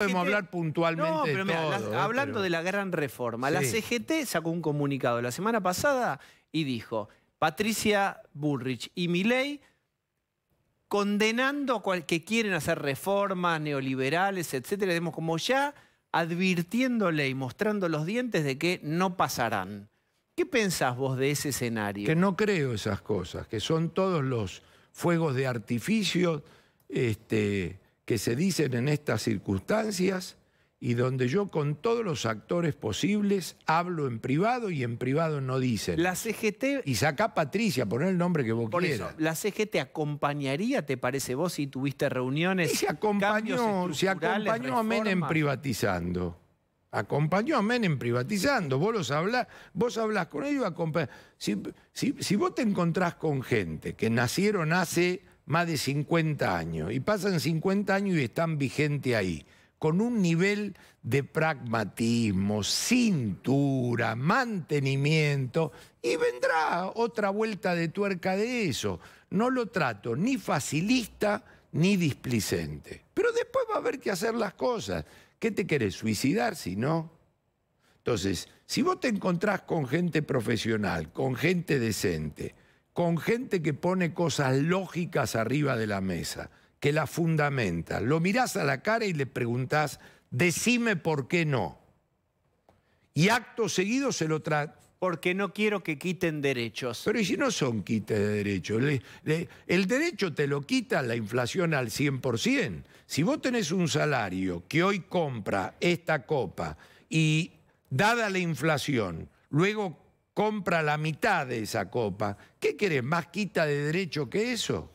Podemos hablar puntualmente de eh, hablando de la gran reforma, la CGT sacó un comunicado la semana pasada y dijo, Patricia Bullrich y Milei condenando a cualquiera que quieren hacer reformas neoliberales, etcétera, demos como ya advirtiéndole y mostrando los dientes de que no pasarán. ¿Qué pensás vos de ese escenario? Que no creo esas cosas, que son todos los fuegos de artificio, este que se dicen en estas circunstancias y donde yo con todos los actores posibles hablo en privado y en privado no dicen. La CGT... Y saca Patricia, poner el nombre que vos quieras. ¿La CGT acompañaría, te parece vos, si tuviste reuniones? Y se acompañó, se acompañó a Menem privatizando. Acompañó a Menem privatizando. Vos los hablás, vos hablás con ellos. Si, si, si vos te encontrás con gente que nacieron hace más de 50 años. Y pasan 50 años y están vigentes ahí, con un nivel de pragmatismo, cintura, mantenimiento, y vendrá otra vuelta de tuerca de eso. No lo trato ni facilista ni displicente. Pero después va a haber que hacer las cosas. ¿Qué te querés? ¿Suicidar si no? Entonces, si vos te encontrás con gente profesional, con gente decente, con gente que pone cosas lógicas arriba de la mesa, que la fundamenta. Lo mirás a la cara y le preguntás, decime por qué no. Y acto seguido se lo trata. Porque no quiero que quiten derechos. Pero si no son quites de derechos. el derecho te lo quita la inflación al 100%. Si vos tenés un salario que hoy compra esta copa y dada la inflación, luego compra la mitad de esa copa. ¿Qué querés? ¿Más quita de derecho que eso?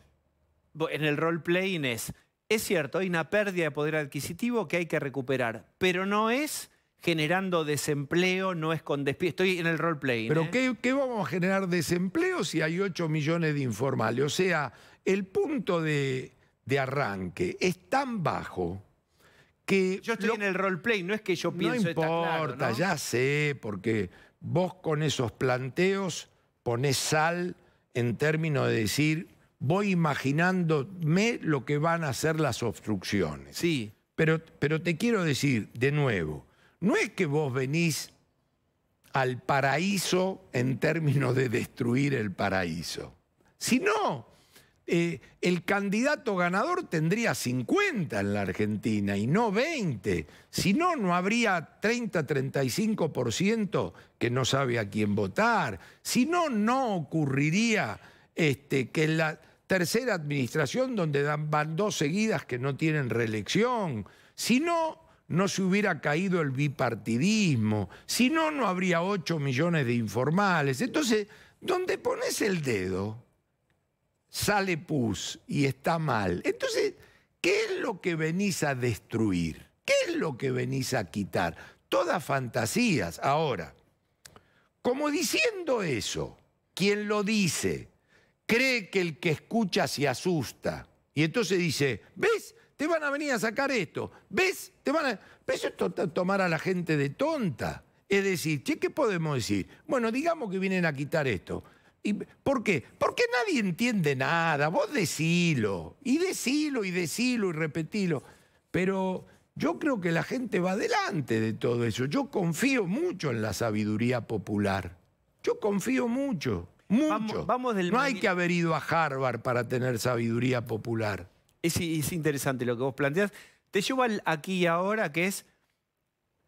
En el role playing es Es cierto, hay una pérdida de poder adquisitivo que hay que recuperar, pero no es generando desempleo, no es con despido. Estoy en el playing. Pero ¿qué, vamos a generar desempleo si hay 8 millones de informales? O sea, el punto de, arranque es tan bajo que... Yo estoy en el role playing, no es que yo pienso... No importa, ya sé, porque vos con esos planteos ponés sal en términos de decir, voy imaginándome lo que van a hacer las obstrucciones. Sí. Pero, pero te quiero decir, de nuevo, no es que vos venís al paraíso en términos de destruir el paraíso, sino eh, el candidato ganador tendría 50 en la Argentina y no 20. Si no, no habría 30-35% que no sabe a quién votar. Si no, no ocurriría este, que la tercera administración, donde van dos seguidas que no tienen reelección, si no, no se hubiera caído el bipartidismo, si no, no habría 8 millones de informales. Entonces, donde pones el dedo, sale pus y está mal. Entonces, ¿qué es lo que venís a destruir? ¿Qué es lo que venís a quitar? Todas fantasías. Ahora, como diciendo eso, quien lo dice cree que el que escucha se asusta. Y entonces dice, ¿ves? Te van a venir a sacar esto. ¿Ves? Te van a... Eso es tomar a la gente de tonta. Es decir, ¿qué podemos decir? Bueno, digamos que vienen a quitar esto. ¿Por qué? Porque nadie entiende nada. Vos decilo, y decilo, y decilo, y repetilo. Pero yo creo que la gente va adelante de todo eso. Yo confío mucho en la sabiduría popular. Yo confío mucho, mucho. Vamos, del no hay que haber ido a Harvard para tener sabiduría popular. Es, interesante lo que vos planteás. Te llevo aquí ahora, que es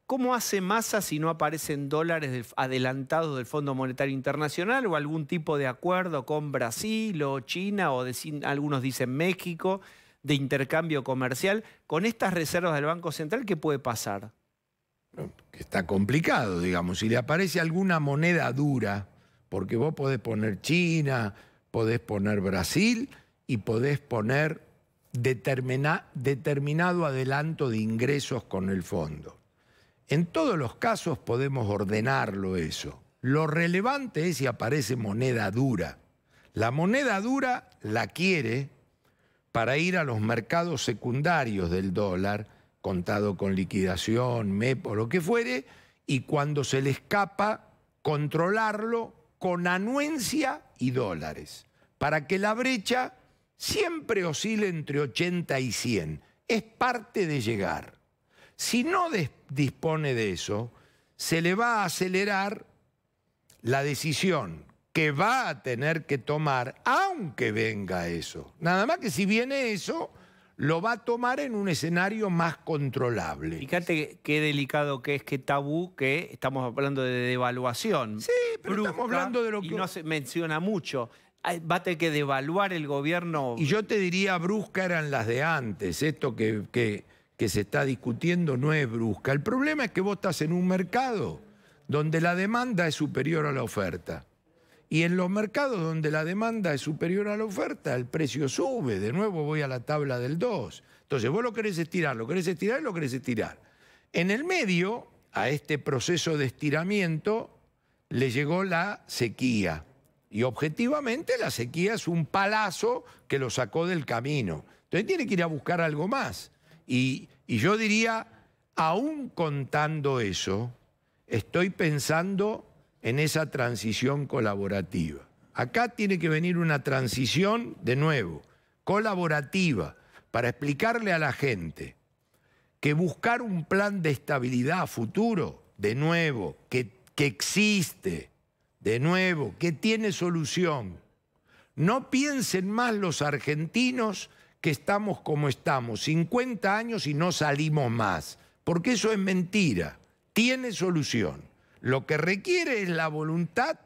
¿Cómo hace masa si no aparecen dólares adelantados del Fondo Monetario Internacional o algún tipo de acuerdo con Brasil o China o algunos dicen México de intercambio comercial con estas reservas del Banco Central? ¿Qué puede pasar? Está complicado, digamos. Si le aparece alguna moneda dura, porque vos podés poner China, podés poner Brasil y podés poner determinado adelanto de ingresos con el fondo. En todos los casos podemos ordenarlo eso. Lo relevante es si aparece moneda dura. La moneda dura la quiere para ir a los mercados secundarios del dólar, contado con liquidación, MEP o lo que fuere, y cuando se le escapa, controlarlo con anuencia y dólares, para que la brecha siempre oscile entre 80 y 100. Es parte de llegar. Si no dispone de eso, se le va a acelerar la decisión que va a tener que tomar, aunque venga eso. Nada más que si viene eso, lo va a tomar en un escenario más controlable. Fíjate qué delicado que es, qué tabú que estamos hablando de devaluación. Sí, pero estamos hablando de lo que... Y no se menciona mucho. Va a tener que devaluar el gobierno. Y yo te diría, brusca eran las de antes, esto que que se está discutiendo no es brusca. El problema es que vos estás en un mercado donde la demanda es superior a la oferta. Y en los mercados donde la demanda es superior a la oferta, el precio sube. De nuevo voy a la tabla del 2. Entonces vos lo querés estirar, lo querés estirar y lo querés estirar. En el medio, a este proceso de estiramiento, le llegó la sequía. Y objetivamente la sequía es un palazo que lo sacó del camino. Entonces tiene que ir a buscar algo más. Y, yo diría, aún contando eso, estoy pensando en esa transición colaborativa. Acá tiene que venir una transición, de nuevo, colaborativa, para explicarle a la gente que buscar un plan de estabilidad futuro, de nuevo, que existe, de nuevo, que tiene solución. No piensen más los argentinos que estamos como estamos, 50 años y no salimos más, porque eso es mentira, tiene solución. Lo que requiere es la voluntad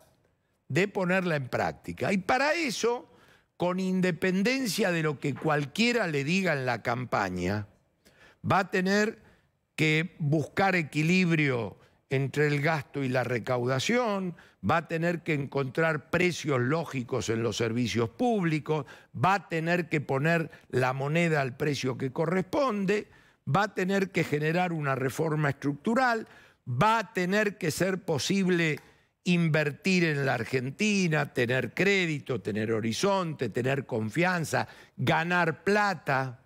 de ponerla en práctica. Y para eso, con independencia de lo que cualquiera le diga en la campaña, va a tener que buscar equilibrio entre el gasto y la recaudación, va a tener que encontrar precios lógicos en los servicios públicos, va a tener que poner la moneda al precio que corresponde, va a tener que generar una reforma estructural, va a tener que ser posible invertir en la Argentina, tener crédito, tener horizonte, tener confianza, ganar plata,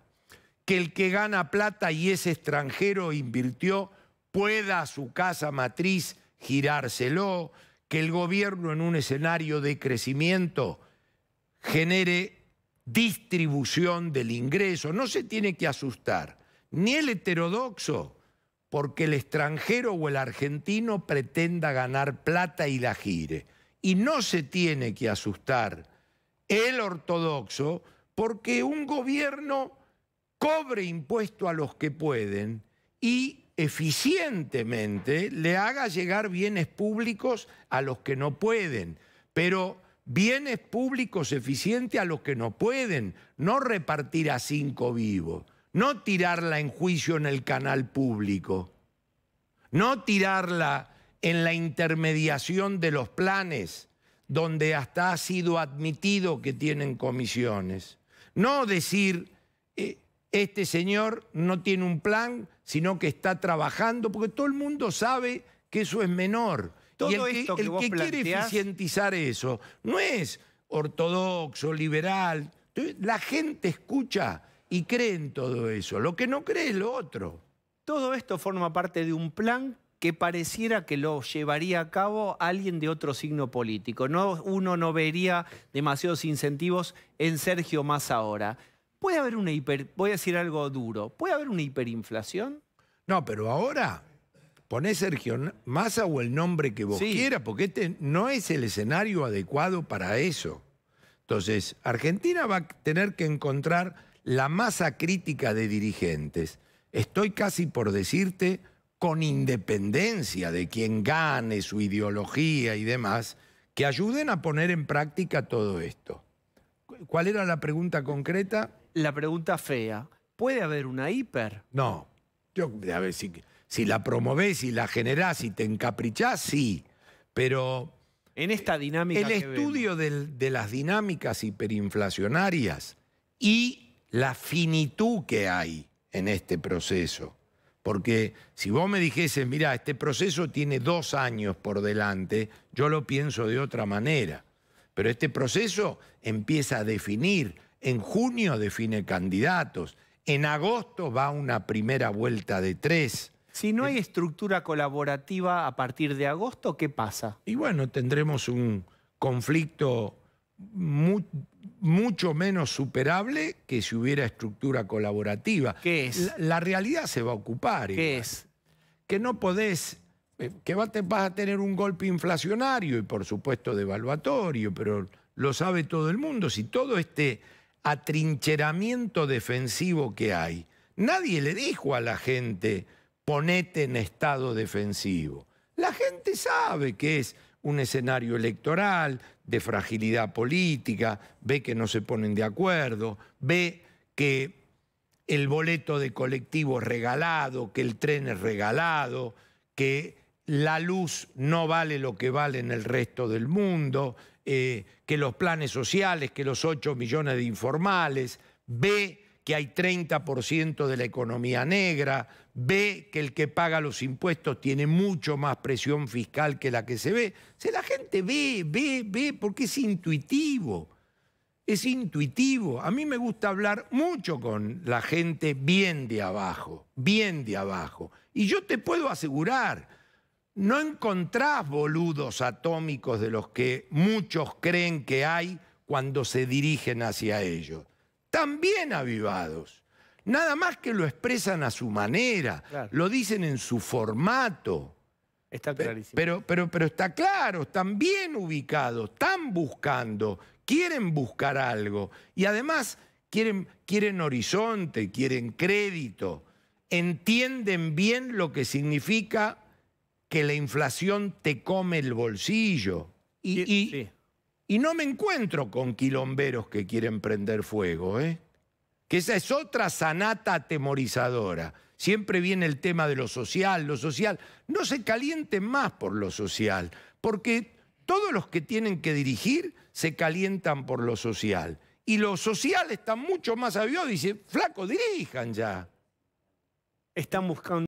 que el que gana plata y es extranjero invirtió pueda su casa matriz girárselo, que el gobierno en un escenario de crecimiento genere distribución del ingreso. No se tiene que asustar ni el heterodoxo porque el extranjero o el argentino pretenda ganar plata y la gire. Y no se tiene que asustar el ortodoxo porque un gobierno cobre impuesto a los que pueden y eficientemente le haga llegar bienes públicos a los que no pueden, pero bienes públicos eficientes a los que no pueden, no repartir a cinco vivos, no tirarla en juicio en el canal público, no tirarla en la intermediación de los planes, donde hasta ha sido admitido que tienen comisiones, no decir este señor no tiene un plan, sino que está trabajando, porque todo el mundo sabe que eso es menor. Todo y el que, quiere eficientizar eso no es ortodoxo, liberal. La gente escucha y cree en todo eso. Lo que no cree es lo otro. Todo esto forma parte de un plan que pareciera que lo llevaría a cabo alguien de otro signo político. No, uno no vería demasiados incentivos en Sergio más ahora. ¿Puede haber una hiper... Voy a decir algo duro. ¿Puede haber una hiperinflación? No, pero ahora ponés Sergio Massa o el nombre que vos quieras, porque este no es el escenario adecuado para eso. Entonces, Argentina va a tener que encontrar la masa crítica de dirigentes. Estoy casi por decirte, con independencia de quien gane su ideología y demás, que ayuden a poner en práctica todo esto. ¿Cuál era la pregunta concreta? la pregunta fea. ¿Puede haber una hiper? No. Yo, a ver, si, si la promovés, y la generás, y te encaprichás, sí. Pero. En esta eh, dinámica. El estudio de las dinámicas hiperinflacionarias y la finitud que hay en este proceso. Porque si vos me dijese, mira, este proceso tiene dos años por delante, yo lo pienso de otra manera. Pero este proceso empieza a definir en junio define candidatos, en agosto va una primera vuelta de tres. Si no hay estructura colaborativa a partir de agosto, ¿qué pasa? Y bueno, tendremos un conflicto mucho menos superable que si hubiera estructura colaborativa. ¿Qué es? La, realidad se va a ocupar. ¿Qué es? Que no podés, eh, que vas a tener un golpe inflacionario y por supuesto devaluatorio, pero lo sabe todo el mundo. Si todo este atrincheramiento defensivo que hay, nadie le dijo a la gente, ponete en estado defensivo. La gente sabe que es un escenario electoral de fragilidad política, ve que no se ponen de acuerdo, ve que el boleto de colectivo es regalado, que el tren es regalado, que la luz no vale lo que vale en el resto del mundo, eh, que los planes sociales, que los 8 millones de informales, ve que hay 30% de la economía negra, ve que el que paga los impuestos tiene mucho más presión fiscal que la que se ve. O la gente ve, ve, ve, porque es intuitivo. Es intuitivo. A mí me gusta hablar mucho con la gente bien de abajo, bien de abajo. Y yo te puedo asegurar, no encontrás boludos atómicos de los que muchos creen que hay cuando se dirigen hacia ellos. También avivados. Nada más que lo expresan a su manera, lo dicen en su formato. Está clarísimo. Pero, pero, pero está claro, están bien ubicados, están buscando, quieren buscar algo. Y además quieren, quieren horizonte, quieren crédito, entienden bien lo que significa que la inflación te come el bolsillo. Y, y, no me encuentro con quilomberos que quieren prender fuego, ¿eh? que esa es otra sanata atemorizadora. Siempre viene el tema de lo social, lo social. No se calienten más por lo social, porque todos los que tienen que dirigir se calientan por lo social. Y lo social está mucho más sabio dice, flaco, dirijan ya. Están buscando...